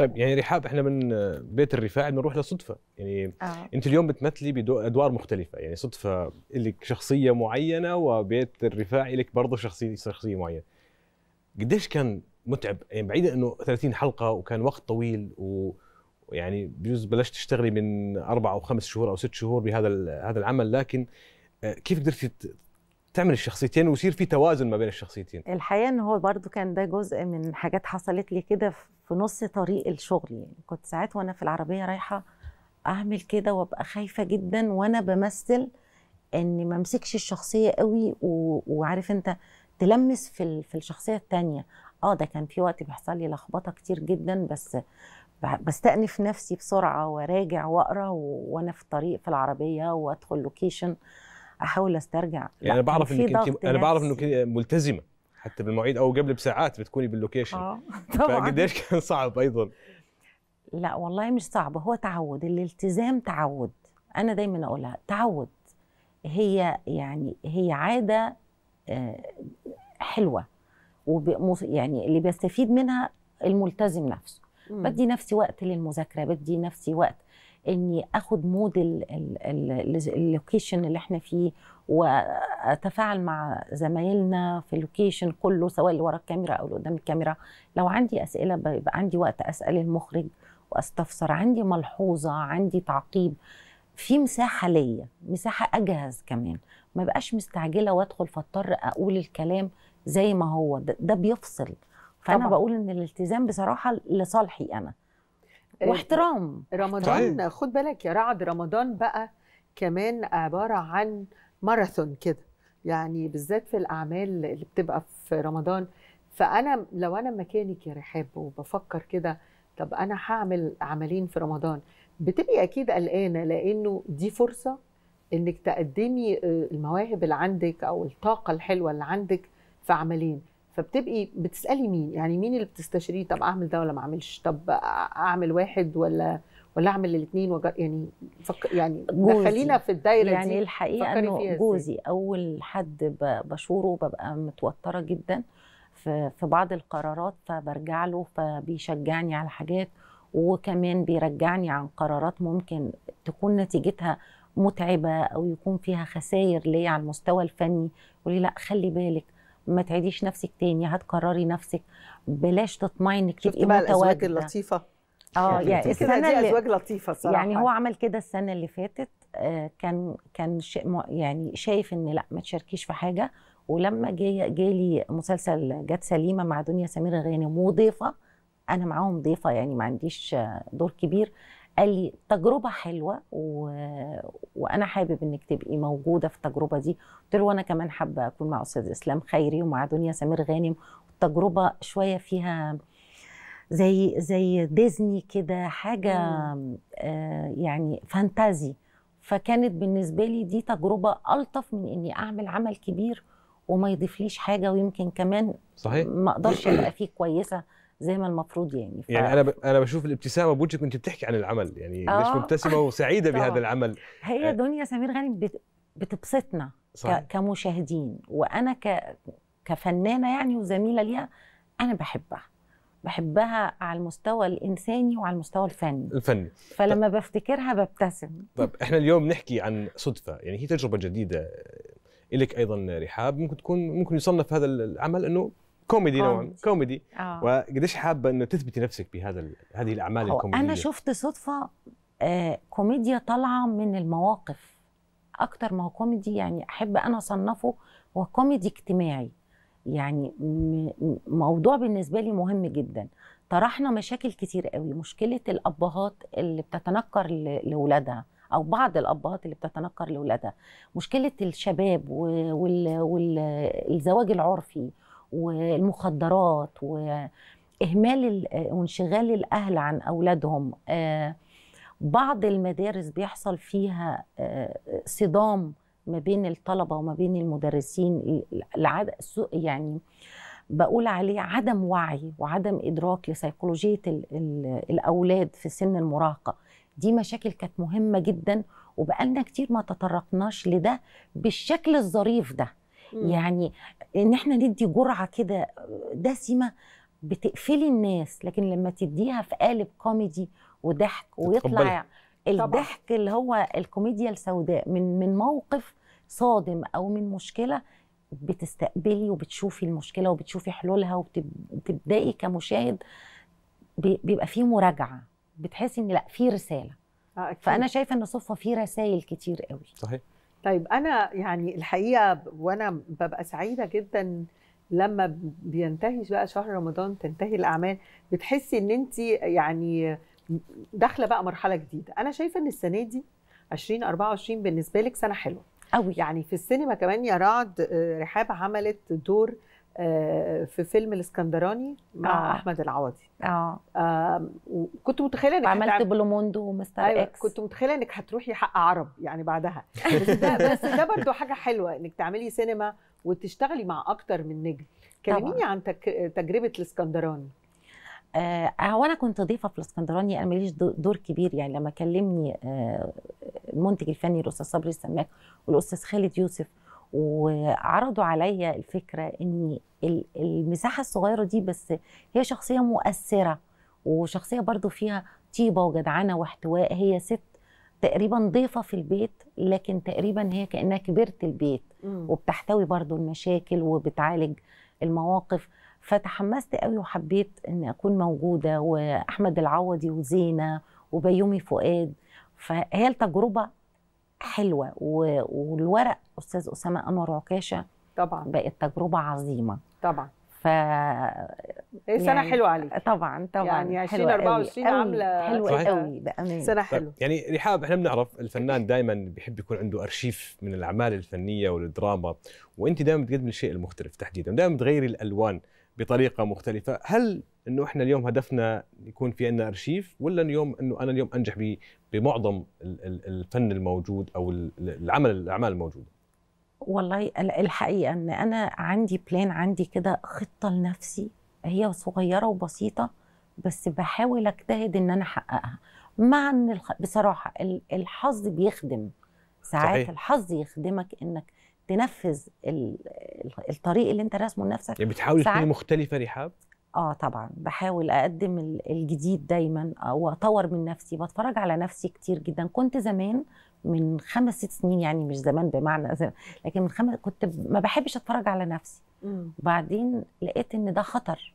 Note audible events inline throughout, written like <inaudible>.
طيب يعني رحاب احنا من بيت الرفاعي بنروح للصدفه يعني آه. انت اليوم بتمثلي بادوار مختلفه يعني صدفه لك شخصيه معينه وبيت الرفاعي لك برضه شخصيه شخصيه معينه قديش كان متعب يعني بعيدا انه 30 حلقه وكان وقت طويل ويعني بجوز بلشت تشتغلي من اربع او خمس شهور او ست شهور بهذا هذا العمل لكن آه، كيف قدرتي تعمل الشخصيتين ويصير في توازن ما بين الشخصيتين الحقيقه ان هو برضو كان ده جزء من حاجات حصلت لي كده في نص طريق الشغل يعني كنت ساعات وانا في العربيه رايحه اعمل كده وابقى خايفه جدا وانا بمثل اني ما امسكش الشخصيه قوي و... وعارف انت تلمس في ال... في الشخصيه الثانيه اه ده كان في وقت بيحصل لي لخبطه كتير جدا بس بستأنف نفسي بسرعه وراجع واقرا و... وانا في الطريق في العربيه وادخل لوكيشن احاول استرجع يعني انا بعرف انك انت انا بعرف انك ملتزمه حتى بالمواعيد او قبل بساعات بتكوني باللوكيشن اه <laughs> طبعا فقديش كان صعب ايضا لا والله مش صعب هو تعود الالتزام تعود انا دايما اقولها تعود هي يعني هي عاده آه، حلوه وب... يعني اللي بيستفيد منها الملتزم نفسه بدي نفسي وقت للمذاكره بدي نفسي وقت اني اخد مود اللوكيشن اللي احنا فيه واتفاعل مع زمايلنا في اللوكيشن كله سواء اللي ورا الكاميرا او اللي قدام الكاميرا لو عندي اسئله بيبقى عندي وقت اسال المخرج واستفسر عندي ملحوظه عندي تعقيب في مساحه ليا مساحه اجهز كمان ما بقاش مستعجله وادخل فاضطر اقول الكلام زي ما هو ده, ده بيفصل فانا طبعا. بقول ان الالتزام بصراحه لصالحي انا واحترام رمضان صحيح. طيب. خد بالك يا رعد رمضان بقى كمان عباره عن ماراثون كده يعني بالذات في الاعمال اللي بتبقى في رمضان فانا لو انا مكانك يا رحاب وبفكر كده طب انا هعمل عملين في رمضان بتبقي اكيد قلقانه لانه دي فرصه انك تقدمي آه، المواهب اللي عندك او الطاقه الحلوه اللي عندك في عملين فبتبقي بتسالي مين يعني مين اللي بتستشيريه طب اعمل ده ولا ما اعملش طب اعمل واحد ولا ولا اعمل الاثنين وجر... يعني فك... يعني دخلينا في الدايره يعني دي يعني الحقيقه انه جوزي اول حد بشوره ببقى متوتره جدا في في بعض القرارات فبرجع له فبيشجعني على حاجات وكمان بيرجعني عن قرارات ممكن تكون نتيجتها متعبه او يكون فيها خسائر ليا على المستوى الفني يقول لي لا خلي بالك ما تعيديش نفسك تاني هتكرري نفسك بلاش تطمعي انك تبقي متواجده الازواج اللطيفه اه يعني السنه دي ازواج لطيفه صراحه يعني هو عمل كده السنه اللي فاتت آه، كان كان يعني شايف ان لا ما تشاركيش في حاجه ولما جه جالي مسلسل جت سليمه مع دنيا سمير غانم وضيفه انا معاهم ضيفه يعني ما عنديش دور كبير قال لي تجربه حلوه و... وانا حابب انك تبقي موجوده في التجربه دي قلت له وانا كمان حابه اكون مع استاذ اسلام خيري ومع دنيا سمير غانم والتجربه شويه فيها زي زي ديزني كده حاجه آه يعني فانتازي فكانت بالنسبه لي دي تجربه الطف من اني اعمل عمل كبير وما يضيفليش حاجه ويمكن كمان صحيح ما اقدرش ابقى فيه كويسه زي ما المفروض يعني ف... يعني انا ب... انا بشوف الابتسامه بوجهك وانت بتحكي عن العمل يعني آه. ليش مبتسمه وسعيده <laughs> بهذا العمل هي آه. دنيا سمير غانم بت... بتبسطنا ك... كمشاهدين وانا ك... كفنانه يعني وزميله ليها انا بحبها بحبها على المستوى الانساني وعلى المستوى الفني الفني فلما طب بفتكرها ببتسم طب احنا اليوم نحكي عن صدفه يعني هي تجربه جديده لك ايضا رحاب ممكن تكون ممكن يصنف هذا العمل انه كوميدي نوعا كوميدي آه. وقديش حابه انه تثبتي نفسك بهذا هذه الاعمال الكوميديه انا شفت صدفه آه كوميديا طالعه من المواقف اكتر ما هو كوميدي يعني احب انا اصنفه هو كوميدي اجتماعي يعني موضوع بالنسبه لي مهم جدا طرحنا مشاكل كتير قوي مشكله الابهات اللي بتتنكر لاولادها او بعض الابهات اللي بتتنكر لاولادها مشكله الشباب والزواج العرفي والمخدرات واهمال وانشغال الاهل عن اولادهم آه، بعض المدارس بيحصل فيها آه، صدام ما بين الطلبه وما بين المدرسين يعني بقول عليه عدم وعي وعدم ادراك لسيكولوجيه الاولاد في سن المراهقه دي مشاكل كانت مهمه جدا وبقالنا كتير ما تطرقناش لده بالشكل الظريف ده يعني ان احنا ندي جرعه كده آه، دسمه بتقفلي الناس لكن لما تديها في قالب كوميدي وضحك ويطلع الضحك اللي هو الكوميديا السوداء من من موقف صادم او من مشكله بتستقبلي وبتشوفي المشكله وبتشوفي حلولها وبتبداي كمشاهد بيبقى فيه مراجعه بتحسي ان لا في رساله آه، أكيد. فانا شايفه ان صفه فيه رسائل كتير قوي صحيح طيب انا يعني الحقيقه وانا ببقى سعيده جدا لما بينتهي بقى شهر رمضان تنتهي الاعمال بتحسي ان انت يعني داخله بقى مرحله جديده انا شايفه ان السنه دي 2024 بالنسبه لك سنه حلوه قوي يعني في السينما كمان يا رعد آه، رحاب عملت دور آه، في فيلم الاسكندراني مع آه. احمد العوضي اه, آه كنت متخيله انك عملت هتعمل... بلوموندو ومستر أيوة. اكس كنت متخيله انك هتروحي حق عرب يعني بعدها بس ده <laughs> بس ده برضه حاجه حلوه انك تعملي سينما وتشتغلي مع اكتر من نجم كلميني عن تك... تجربه الاسكندراني آه هو انا كنت ضيفه في الاسكندراني انا ماليش دور كبير يعني لما كلمني آه المنتج الفني الاستاذ صبري السماك والاستاذ خالد يوسف وعرضوا عليا الفكره ان المساحه الصغيره دي بس هي شخصيه مؤثره وشخصيه برضو فيها طيبه وجدعنه واحتواء هي ست تقريبا ضيفه في البيت لكن تقريبا هي كانها كبرت البيت وبتحتوي برضو المشاكل وبتعالج المواقف فتحمست قوي وحبيت ان اكون موجوده واحمد العوضي وزينه وبيومي فؤاد فهي التجربه حلوه والورق استاذ اسامه انور عكاشه طبعا بقت تجربه عظيمه طبعا ف يعني... سنه حلوه عليك طبعا طبعا يعني 2024 عامله حلوه قوي بامانه سنه حلوه طيب، يعني رحاب احنا بنعرف الفنان دائما بيحب يكون عنده ارشيف من الاعمال الفنيه والدراما وانت دائما بتقدمي الشيء المختلف تحديدا دائما بتغيري الالوان بطريقه مختلفه هل انه احنا اليوم هدفنا يكون في عندنا ارشيف ولا اليوم انه انا اليوم انجح بمعظم الفن الموجود او العمل الاعمال الموجوده والله الحقيقه ان انا عندي بلان عندي كده خطه لنفسي هي صغيره وبسيطه بس بحاول اجتهد ان انا احققها مع ان بصراحه الحظ بيخدم ساعات صحيح. الحظ يخدمك انك تنفذ الطريق اللي انت راسمه لنفسك يعني بتحاولي تكوني مختلفه رحاب؟ اه طبعا بحاول اقدم الجديد دايما آه، واطور من نفسي بتفرج على نفسي كتير جدا كنت زمان من خمس ست سنين يعني مش زمان بمعنى <laughs> زمان لكن من خمس كنت ما بحبش اتفرج على نفسي وبعدين لقيت ان ده خطر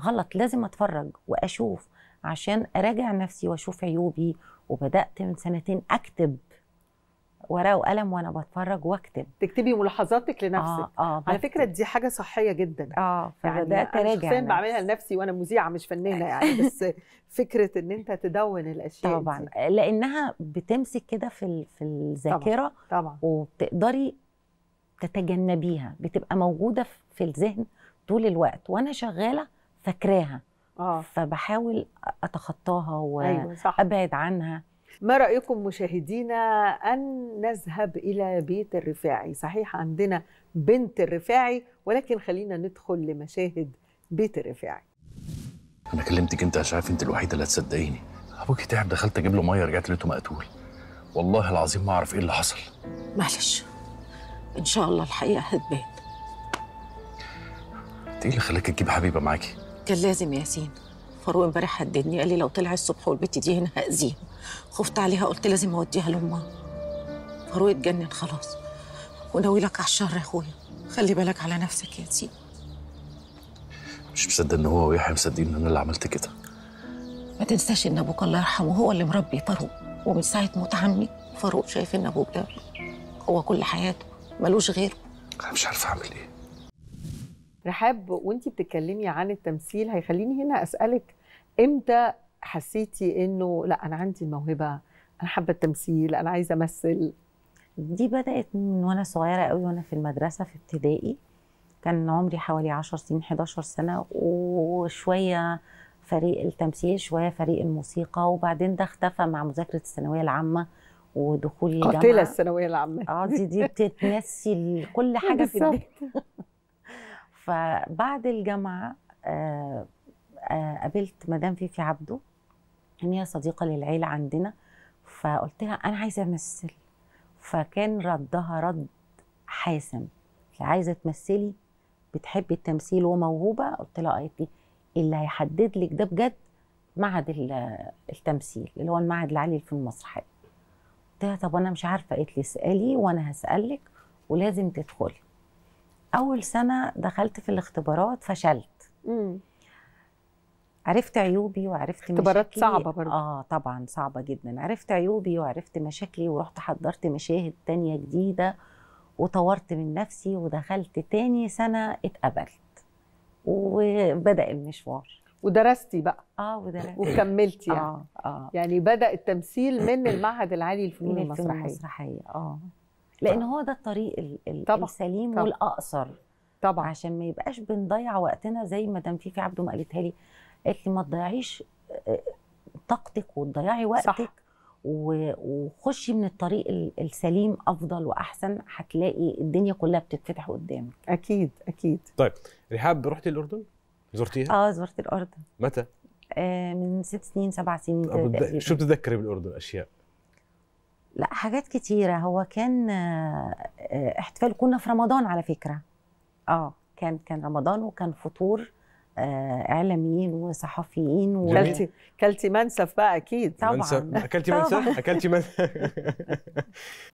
غلط لازم اتفرج واشوف عشان اراجع نفسي واشوف عيوبي وبدات من سنتين اكتب ورقه وقلم وانا بتفرج واكتب تكتبي ملاحظاتك لنفسك اه, آه على فكره دي حاجه صحيه جدا اه فبدات يعني اراجع انا بعملها لنفسي وانا مذيعه مش فنانه يعني بس <laughs> فكره ان انت تدون الاشياء طبعا دي. لانها بتمسك كده في في الذاكره طبعا, طبعا. وبتقدري تتجنبيها بتبقى موجوده في الذهن طول الوقت وانا شغاله فاكراها آه. فبحاول اتخطاها وابعد أيوة صح. عنها ما رأيكم مشاهدينا أن نذهب إلى بيت الرفاعي صحيح عندنا بنت الرفاعي ولكن خلينا ندخل لمشاهد بيت الرفاعي أنا كلمتك أنت عشان عارف أنت الوحيدة اللي هتصدقيني أبوكي تعب دخلت أجيب له مية رجعت لقيته مقتول والله العظيم ما أعرف إيه اللي حصل معلش إن شاء الله الحقيقة هتبان أنت إيه اللي خلاك تجيب حبيبة معاكي؟ كان لازم ياسين فاروق امبارح هددني قال لي لو طلع الصبح والبت دي هنا هاذيها خفت عليها قلت لازم اوديها لامها فاروق اتجنن خلاص وناوي لك على الشر يا اخويا خلي بالك على نفسك يا سيدي مش مصدق ان هو ويحيى مصدقين ان انا اللي عملت كده ما تنساش ان ابوك الله يرحمه هو اللي مربي فاروق ومن ساعه موت عمي فاروق شايف ان ابوك ده هو كل حياته ملوش غيره انا مش عارفه اعمل ايه رحاب وانتي بتتكلمي عن التمثيل هيخليني هنا اسالك امتى حسيتي انه لا انا عندي الموهبه انا حابه التمثيل انا عايزه امثل دي بدات من وانا صغيره قوي وانا في المدرسه في ابتدائي كان عمري حوالي 10 سنين 11 سنه وشويه فريق التمثيل شويه فريق الموسيقى وبعدين ده اختفى مع مذاكره الثانويه العامه ودخولي الجامعه قاتله الثانويه العامه اه دي دي بتتنسي كل حاجه في الدنيا فبعد الجامعه آه، آه، قابلت مدام فيفي عبده ان هي صديقه للعيله عندنا فقلت لها انا عايزه امثل فكان ردها رد حاسم عايزه تمثلي بتحبي التمثيل وموهوبه قلت لها قالت آه لي اللي هيحدد لك ده بجد معهد التمثيل اللي هو المعهد العالي في المسرحيه قلت لها طب انا مش عارفه قالت لي اسالي وانا هسالك ولازم تدخلي اول سنه دخلت في الاختبارات فشلت مم. عرفت عيوبي وعرفت اختبارات مشاكلي صعبه برضه اه طبعا صعبه جدا عرفت عيوبي وعرفت مشاكلي ورحت حضرت مشاهد تانية جديده وطورت من نفسي ودخلت تاني سنه اتقبلت وبدا المشوار ودرستي بقى اه ودرستي وكملتي يعني آه آه. يعني بدا التمثيل من المعهد العالي للفنون المسرحيه المسرحيه اه لان هو ده الطريق طبعًا. السليم طبعًا. والاقصر طبعا عشان ما يبقاش بنضيع وقتنا زي ما دام فيفي عبده ما قالتها لي قالت لي ما تضيعيش طاقتك وتضيعي وقتك صح. وخشي من الطريق السليم افضل واحسن هتلاقي الدنيا كلها بتتفتح قدامك اكيد اكيد طيب رحاب رحتي الاردن زرتيها اه زرت الاردن متى آه من ست سنين سبع سنين شو بتتذكري بالاردن اشياء لا حاجات كتيرة هو كان آه، احتفال كنا في رمضان على فكرة اه كان كان رمضان وكان فطور آه، اعلاميين وصحفيين و... كلتي كلتي منسف بقى اكيد طبعا اكلتي منسف اكلتي منسف <laughs>